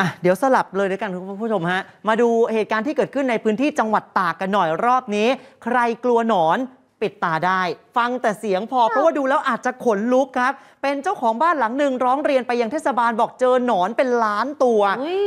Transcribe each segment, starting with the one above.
อ่ะเดี๋ยวสลับเลยด้วยกันคุณผู้ชมฮะ มาดูเหตุการณ์ที่เกิดขึ้นในพื้นที่จังหวัดตากกันหน่อยรอบนี้ ใครกลัวหนอนปิดตาได้ ฟังแต่เสียงพอ เพราะว่าดูแล้วอาจจะขนลุกครับ เป็นเจ้าของบ้านหลังหนึ่งร้องเรียนไปยังเทศบาลบอกเจอหนอนเป็นล้านตัว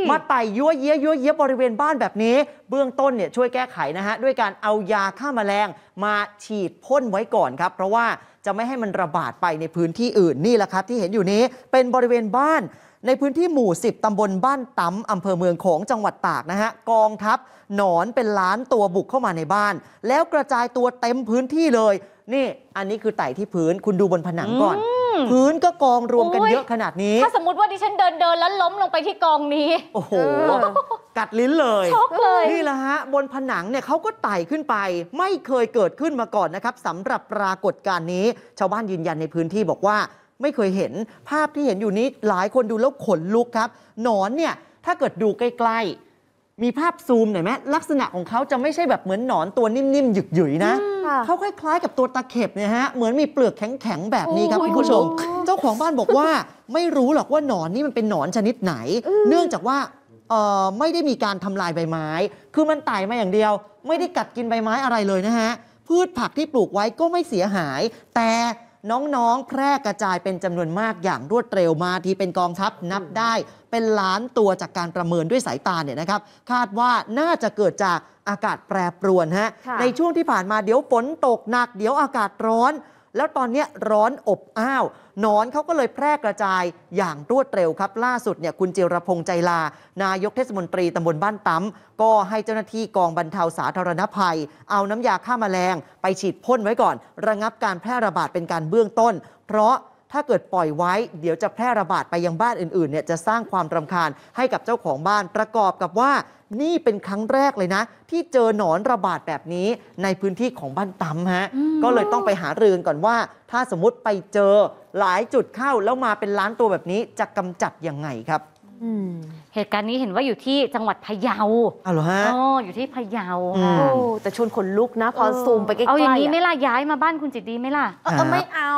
มาไต่ยั่วเยี้ยยั่วเยี้ยบริเวณบ้านแบบนี้ เบื้องต้นเนี่ยช่วยแก้ไขนะฮะด้วยการเอายาฆ่าแมลงมาฉีดพ่นไว้ก่อนครับ เพราะว่าจะไม่ให้มันระบาดไปในพื้นที่อื่นนี่แหละครับที่เห็นอยู่นี้เป็นบริเวณบ้านในพื้นที่หมู่10ตำบลบ้านตำอำเภอเมืองของจังหวัดตากนะฮะกองทัพหนอนเป็นล้านตัวบุกเข้ามาในบ้าน แล้วกระจายตัวเต็มพื้นที่เลย นี่ อันนี้คือไต่ที่พื้นคุณดูบนผนังก่อน พื้นก็กองรวมกันเยอะขนาดนี้ถ้าสมมติว่าดิฉันเดินเดินแล้วล้มลงไปที่กองนี้โอ้โหกัดลิ้นเลยช็อกเลยนี่แหละฮะบนผนังเนี่ยเขาก็ไต่ขึ้นไปไม่เคยเกิดขึ้นมาก่อนนะครับสำหรับปรากฏการณ์นี้ ชาวบ้านยืนยันในพื้นที่บอกว่าไม่เคยเห็นภาพที่เห็นอยู่นี้หลายคนดูแล้วขนลุกครับหนอนเนี่ยถ้าเกิดดูใกล้ ๆ มีภาพซูมหน่อยไหมลักษณะของเขาจะไม่ใช่แบบเหมือนหนอนตัวนิ่มๆหยึกๆนะเขาคล้าย ๆกับตัวตะเข็บเนี่ยฮะเหมือนมีเปลือกแข็งๆแบบนี้ครับคุณผู้ชมเจ้าของบ้านบอกว่าไม่รู้หรอกว่าหนอนนี่มันเป็นหนอนชนิดไหน เนื่องจากว่าไม่ได้มีการทำลายใบไม้ คือมันไต่มาอย่างเดียว ไม่ได้กัดกินใบไม้อะไรเลยนะฮะพืชผักที่ปลูกไว้ก็ไม่เสียหาย แต่น้องๆ แพร่กระจายเป็นจำนวนมากอย่างรวดเร็วมาทีเป็นกองทัพนับได้ เป็นล้านตัวจากการประเมินด้วยสายตาเนี่ยนะครับ คาดว่าน่าจะเกิดจากอากาศแปรปรวนฮะในช่วงที่ผ่านมาเดี๋ยวฝนตกหนักเดี๋ยวอากาศร้อนแล้วตอนนี้ร้อนอบอ้าว นอนเขาก็เลยแพร่กระจายอย่างรวดเร็วครับ ล่าสุดเนี่ยคุณเจรพงษ์ใจลา นายกเทศมนตรีตำบลบ้านตั้มก็ให้เจ้าหน้าที่กองบรรเทาสาธารณภัย เอาน้ำยาฆ่ามาแมลงไปฉีดพ่นไว้ก่อน ระงับการแพร่ระบาดเป็นการเบื้องต้น เพราะถ้าเกิดปล่อยไว้ เดี๋ยวจะแพร่ระบาดไปยังบ้านอื่นๆเนี่ยจะสร้างความรำคาญให้กับเจ้าของบ้านประกอบกับว่านี่เป็นครั้งแรกเลยนะ ที่เจอหนอนระบาดแบบนี้ในพื้นที่ของบ้านตำฮะก็เลยต้องไปหาเรือนก่อนว่า ถ้าสมมติไปเจอหลายจุดเข้าแล้วมาเป็นล้านตัวแบบนี้จะกำจัดยังไงครับเหตุการณ์นี้เห็นว่าอยู่ที่จังหวัดพะเยา อ้าวเหรอฮะอ๋ออยู่ที่พะเยาค่ะแต่ชวนขนลุกนะ พอซูมไปใกล้ๆ เอาอย่างนี้ไม่ล่ะ ย้ายมาบ้านคุณจิตดีไม่ล่ะเออไม่เอา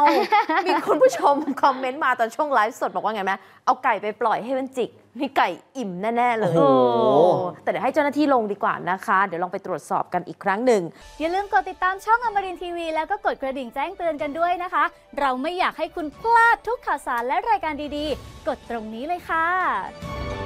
มีคุณผู้ชมคอมเมนต์มาตอนช่วงไลฟ์สดบอกว่าไงไหมเอาไก่ไปปล่อยให้มันจิกนี่ไก่อิ่มแน่ ๆ เลยโอ้แต่เดี๋ยวให้เจ้าหน้าที่ลงดีกว่านะคะ เดี๋ยวลองไปตรวจสอบกันอีกครั้งหนึ่ง อย่าลืมกดติดตามช่องอมรินทีวี แล้วก็กดกระดิ่งแจ้งเตือนกันด้วยนะคะ เราไม่อยากให้คุณพลาดทุกข่าวสารและรายการดีๆ กดตรงนี้เลยค่ะ